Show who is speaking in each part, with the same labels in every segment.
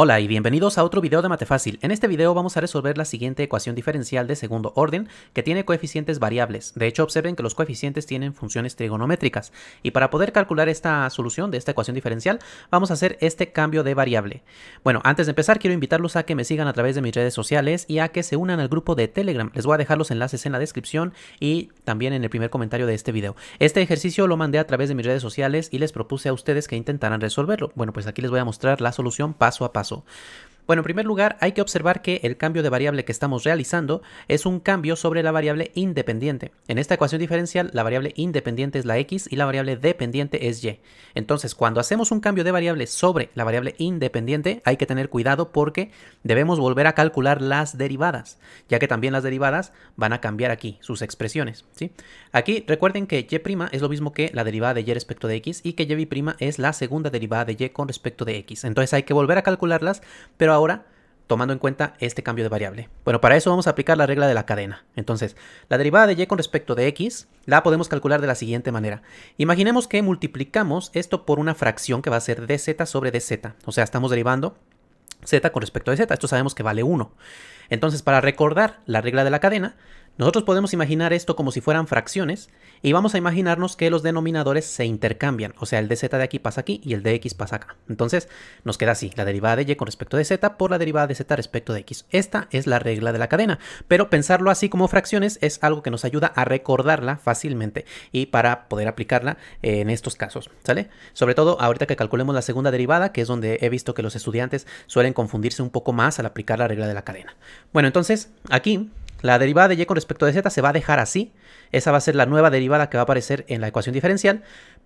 Speaker 1: Hola y bienvenidos a otro video de Matefácil. En este video vamos a resolver la siguiente ecuación diferencial de segundo orden que tiene coeficientes variables. De hecho, observen que los coeficientes tienen funciones trigonométricas. Y para poder calcular esta solución de esta ecuación diferencial, vamos a hacer este cambio de variable. Bueno, antes de empezar quiero invitarlos a que me sigan a través de mis redes sociales y a que se unan al grupo de Telegram. Les voy a dejar los enlaces en la descripción y también en el primer comentario de este video. Este ejercicio lo mandé a través de mis redes sociales y les propuse a ustedes que intentaran resolverlo. Bueno, pues aquí les voy a mostrar la solución paso a paso. caso. Bueno, en primer lugar, hay que observar que el cambio de variable que estamos realizando es un cambio sobre la variable independiente. En esta ecuación diferencial, la variable independiente es la x y la variable dependiente es y. Entonces, cuando hacemos un cambio de variable sobre la variable independiente, hay que tener cuidado porque debemos volver a calcular las derivadas, ya que también las derivadas van a cambiar aquí sus expresiones. ¿sí? Aquí recuerden que y' es lo mismo que la derivada de y respecto de x y que y' es la segunda derivada de y con respecto de x. Entonces hay que volver a calcularlas, pero ahora tomando en cuenta este cambio de variable. Bueno, para eso vamos a aplicar la regla de la cadena. Entonces, la derivada de y con respecto de x la podemos calcular de la siguiente manera. Imaginemos que multiplicamos esto por una fracción que va a ser dz sobre dz. O sea, estamos derivando z con respecto a z. Esto sabemos que vale 1. Entonces, para recordar la regla de la cadena, nosotros podemos imaginar esto como si fueran fracciones y vamos a imaginarnos que los denominadores se intercambian, o sea, el dz de aquí pasa aquí y el dx pasa acá. Entonces nos queda así, la derivada de y con respecto de z por la derivada de z respecto de x. Esta es la regla de la cadena, pero pensarlo así como fracciones es algo que nos ayuda a recordarla fácilmente y para poder aplicarla eh, en estos casos, ¿sale? Sobre todo ahorita que calculemos la segunda derivada, que es donde he visto que los estudiantes suelen confundirse un poco más al aplicar la regla de la cadena. Bueno, entonces aquí la derivada de y con respecto de z se va a dejar así. Esa va a ser la nueva derivada que va a aparecer en la ecuación diferencial.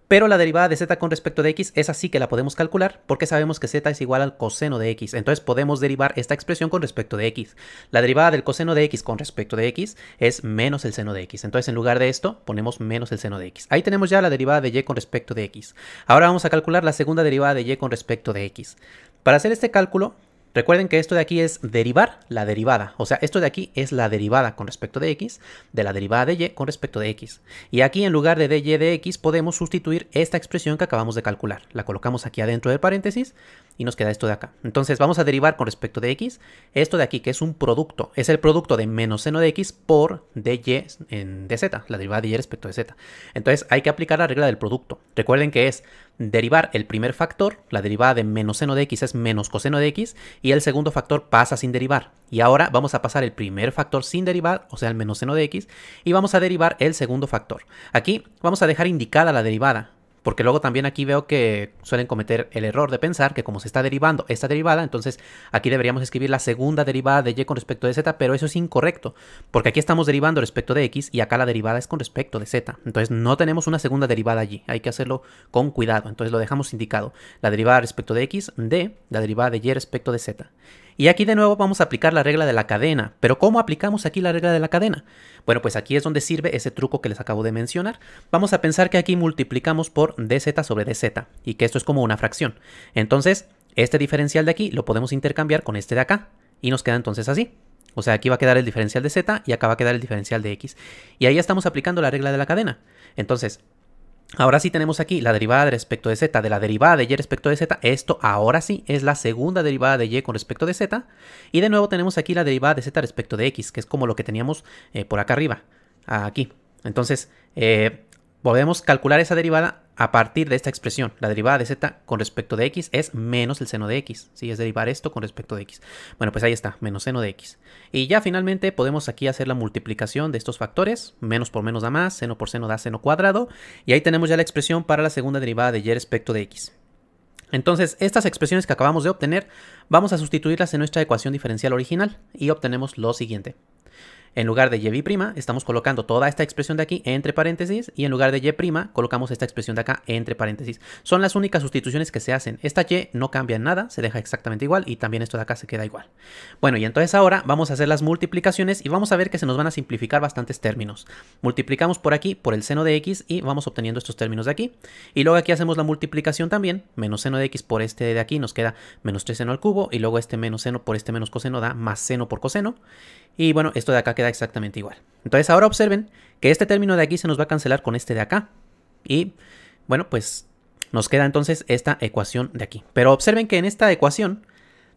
Speaker 1: Pero la derivada de z con respecto de x es así que la podemos calcular porque sabemos que z es igual al coseno de x. Entonces podemos derivar esta expresión con respecto de x. La derivada del coseno de x con respecto de x es menos el seno de x. Entonces en lugar de esto ponemos menos el seno de x. Ahí tenemos ya la derivada de y con respecto de x. Ahora vamos a calcular la segunda derivada de y con respecto de x. Para hacer este cálculo Recuerden que esto de aquí es derivar la derivada. O sea, esto de aquí es la derivada con respecto de x, de la derivada de y con respecto de x. Y aquí en lugar de dy de x podemos sustituir esta expresión que acabamos de calcular. La colocamos aquí adentro del paréntesis y nos queda esto de acá. Entonces vamos a derivar con respecto de x, esto de aquí que es un producto, es el producto de menos seno de x por dy en dz, la derivada de y respecto de z. Entonces hay que aplicar la regla del producto. Recuerden que es derivar el primer factor, la derivada de menos seno de x es menos coseno de x, y el segundo factor pasa sin derivar. Y ahora vamos a pasar el primer factor sin derivar, o sea el menos seno de x, y vamos a derivar el segundo factor. Aquí vamos a dejar indicada la derivada, porque luego también aquí veo que suelen cometer el error de pensar que como se está derivando esta derivada, entonces aquí deberíamos escribir la segunda derivada de y con respecto de z, pero eso es incorrecto, porque aquí estamos derivando respecto de x y acá la derivada es con respecto de z. Entonces no tenemos una segunda derivada allí, hay que hacerlo con cuidado. Entonces lo dejamos indicado, la derivada respecto de x de la derivada de y respecto de z. Y aquí de nuevo vamos a aplicar la regla de la cadena. Pero ¿cómo aplicamos aquí la regla de la cadena? Bueno, pues aquí es donde sirve ese truco que les acabo de mencionar. Vamos a pensar que aquí multiplicamos por dz sobre dz y que esto es como una fracción. Entonces, este diferencial de aquí lo podemos intercambiar con este de acá y nos queda entonces así. O sea, aquí va a quedar el diferencial de z y acá va a quedar el diferencial de x. Y ahí estamos aplicando la regla de la cadena. Entonces, Ahora sí tenemos aquí la derivada respecto de z, de la derivada de y respecto de z, esto ahora sí es la segunda derivada de y con respecto de z, y de nuevo tenemos aquí la derivada de z respecto de x, que es como lo que teníamos eh, por acá arriba, aquí. Entonces, eh, podemos calcular esa derivada a partir de esta expresión. La derivada de z con respecto de x es menos el seno de x. Si es derivar esto con respecto de x. Bueno, pues ahí está, menos seno de x. Y ya finalmente podemos aquí hacer la multiplicación de estos factores. Menos por menos da más, seno por seno da seno cuadrado. Y ahí tenemos ya la expresión para la segunda derivada de y respecto de x. Entonces, estas expresiones que acabamos de obtener, vamos a sustituirlas en nuestra ecuación diferencial original y obtenemos lo siguiente. En lugar de y' estamos colocando toda esta expresión de aquí entre paréntesis y en lugar de y' colocamos esta expresión de acá entre paréntesis. Son las únicas sustituciones que se hacen. Esta y no cambia en nada, se deja exactamente igual y también esto de acá se queda igual. Bueno, y entonces ahora vamos a hacer las multiplicaciones y vamos a ver que se nos van a simplificar bastantes términos. Multiplicamos por aquí por el seno de x y vamos obteniendo estos términos de aquí. Y luego aquí hacemos la multiplicación también, menos seno de x por este de aquí nos queda menos 3 seno al cubo y luego este menos seno por este menos coseno da más seno por coseno. Y bueno, esto de acá queda exactamente igual. Entonces ahora observen que este término de aquí se nos va a cancelar con este de acá. Y bueno, pues nos queda entonces esta ecuación de aquí. Pero observen que en esta ecuación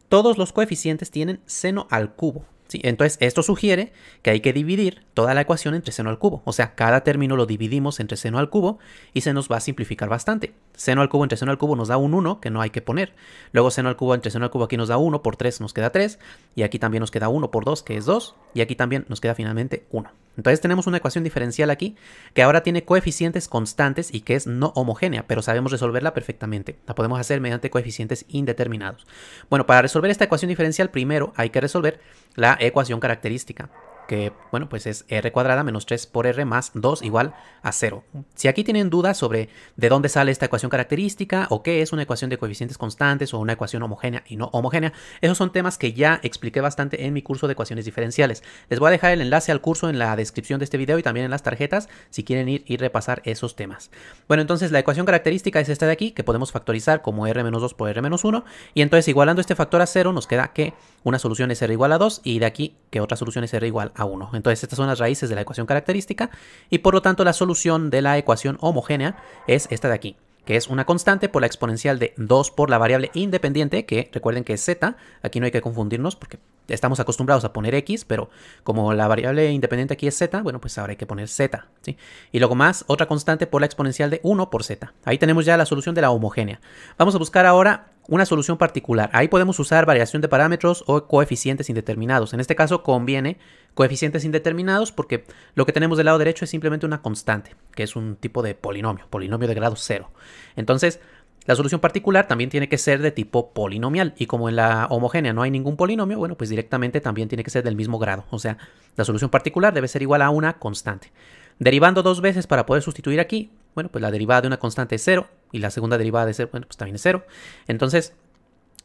Speaker 1: todos los coeficientes tienen seno al cubo. Entonces, esto sugiere que hay que dividir toda la ecuación entre seno al cubo. O sea, cada término lo dividimos entre seno al cubo y se nos va a simplificar bastante. Seno al cubo entre seno al cubo nos da un 1 que no hay que poner. Luego seno al cubo entre seno al cubo aquí nos da 1 por 3 nos queda 3. Y aquí también nos queda 1 por 2 que es 2. Y aquí también nos queda finalmente 1. Entonces tenemos una ecuación diferencial aquí que ahora tiene coeficientes constantes y que es no homogénea, pero sabemos resolverla perfectamente. La podemos hacer mediante coeficientes indeterminados. Bueno, para resolver esta ecuación diferencial primero hay que resolver la ecuación característica que bueno, pues es r cuadrada menos 3 por r más 2 igual a 0. Si aquí tienen dudas sobre de dónde sale esta ecuación característica o qué es una ecuación de coeficientes constantes o una ecuación homogénea y no homogénea, esos son temas que ya expliqué bastante en mi curso de ecuaciones diferenciales. Les voy a dejar el enlace al curso en la descripción de este video y también en las tarjetas si quieren ir y repasar esos temas. Bueno, entonces la ecuación característica es esta de aquí que podemos factorizar como r menos 2 por r menos 1 y entonces igualando este factor a 0 nos queda que una solución es r igual a 2 y de aquí que otra solución es r igual a Entonces estas son las raíces de la ecuación característica y por lo tanto la solución de la ecuación homogénea es esta de aquí que es una constante por la exponencial de 2 por la variable independiente, que recuerden que es z, aquí no hay que confundirnos porque estamos acostumbrados a poner x, pero como la variable independiente aquí es z, bueno, pues ahora hay que poner z, ¿sí? Y luego más, otra constante por la exponencial de 1 por z. Ahí tenemos ya la solución de la homogénea. Vamos a buscar ahora una solución particular. Ahí podemos usar variación de parámetros o coeficientes indeterminados. En este caso conviene coeficientes indeterminados porque lo que tenemos del lado derecho es simplemente una constante, que es un tipo de polinomio, polinomio de grado cero. Entonces, la solución particular también tiene que ser de tipo polinomial y como en la homogénea no hay ningún polinomio, bueno, pues directamente también tiene que ser del mismo grado. O sea, la solución particular debe ser igual a una constante. Derivando dos veces para poder sustituir aquí, bueno, pues la derivada de una constante es cero y la segunda derivada de cero, bueno, pues también es cero. Entonces,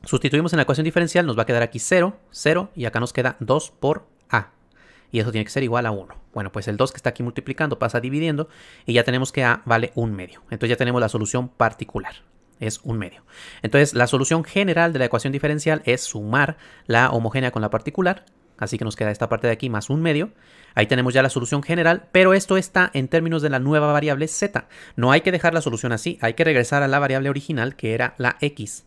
Speaker 1: sustituimos en la ecuación diferencial, nos va a quedar aquí 0, 0 y acá nos queda 2 por y eso tiene que ser igual a 1. Bueno, pues el 2 que está aquí multiplicando pasa dividiendo y ya tenemos que A vale 1 medio. Entonces ya tenemos la solución particular, es 1 medio. Entonces la solución general de la ecuación diferencial es sumar la homogénea con la particular, así que nos queda esta parte de aquí más 1 medio. Ahí tenemos ya la solución general, pero esto está en términos de la nueva variable z. No hay que dejar la solución así, hay que regresar a la variable original que era la x.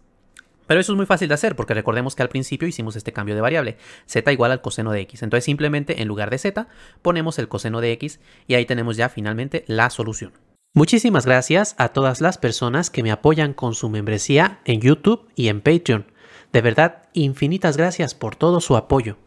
Speaker 1: Pero eso es muy fácil de hacer porque recordemos que al principio hicimos este cambio de variable, z igual al coseno de x. Entonces simplemente en lugar de z ponemos el coseno de x y ahí tenemos ya finalmente la solución. Muchísimas gracias a todas las personas que me apoyan con su membresía en YouTube y en Patreon. De verdad, infinitas gracias por todo su apoyo.